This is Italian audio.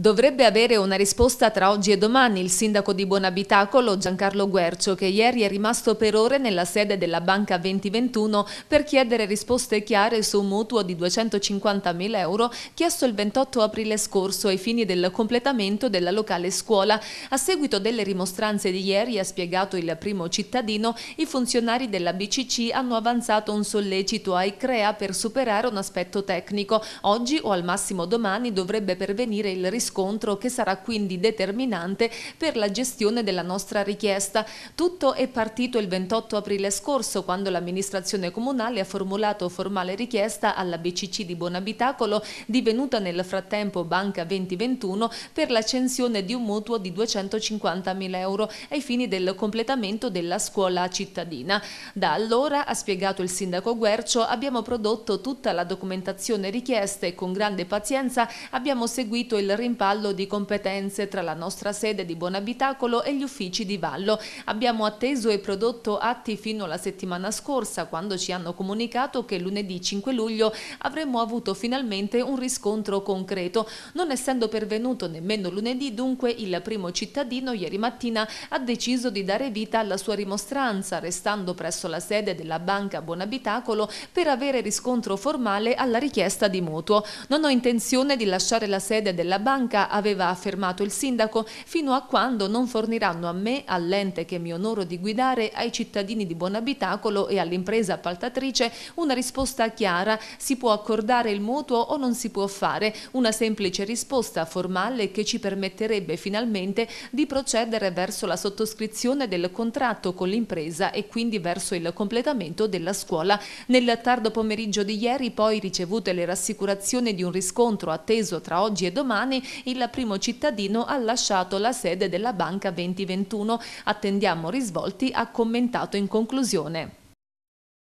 Dovrebbe avere una risposta tra oggi e domani il sindaco di Buonabitacolo Giancarlo Guercio che ieri è rimasto per ore nella sede della Banca 2021 per chiedere risposte chiare su un mutuo di 250.000 euro chiesto il 28 aprile scorso ai fini del completamento della locale scuola. A seguito delle rimostranze di ieri, ha spiegato il primo cittadino, i funzionari della BCC hanno avanzato un sollecito ai CREA per superare un aspetto tecnico. Oggi o al massimo domani dovrebbe pervenire il risposto riscontro che sarà quindi determinante per la gestione della nostra richiesta. Tutto è partito il 28 aprile scorso quando l'amministrazione comunale ha formulato formale richiesta alla BCC di Buonabitacolo divenuta nel frattempo Banca 2021 per l'accensione di un mutuo di 250.000 euro ai fini del completamento della scuola cittadina. Da allora, ha spiegato il sindaco Guercio, abbiamo prodotto tutta la documentazione richiesta e con grande pazienza abbiamo seguito il rimpatrio rimpallo di competenze tra la nostra sede di Buonabitacolo e gli uffici di Vallo. Abbiamo atteso e prodotto atti fino alla settimana scorsa quando ci hanno comunicato che lunedì 5 luglio avremmo avuto finalmente un riscontro concreto. Non essendo pervenuto nemmeno lunedì dunque il primo cittadino ieri mattina ha deciso di dare vita alla sua rimostranza restando presso la sede della banca Buonabitacolo per avere riscontro formale alla richiesta di mutuo. Non ho intenzione di lasciare la sede della banca banca, aveva affermato il sindaco, fino a quando non forniranno a me, all'ente che mi onoro di guidare, ai cittadini di Buonabitacolo e all'impresa appaltatrice una risposta chiara, si può accordare il mutuo o non si può fare, una semplice risposta formale che ci permetterebbe finalmente di procedere verso la sottoscrizione del contratto con l'impresa e quindi verso il completamento della scuola. Nel tardo pomeriggio di ieri poi ricevute le rassicurazioni di un riscontro atteso tra oggi e domani, il primo cittadino ha lasciato la sede della Banca 2021. Attendiamo risvolti, ha commentato in conclusione.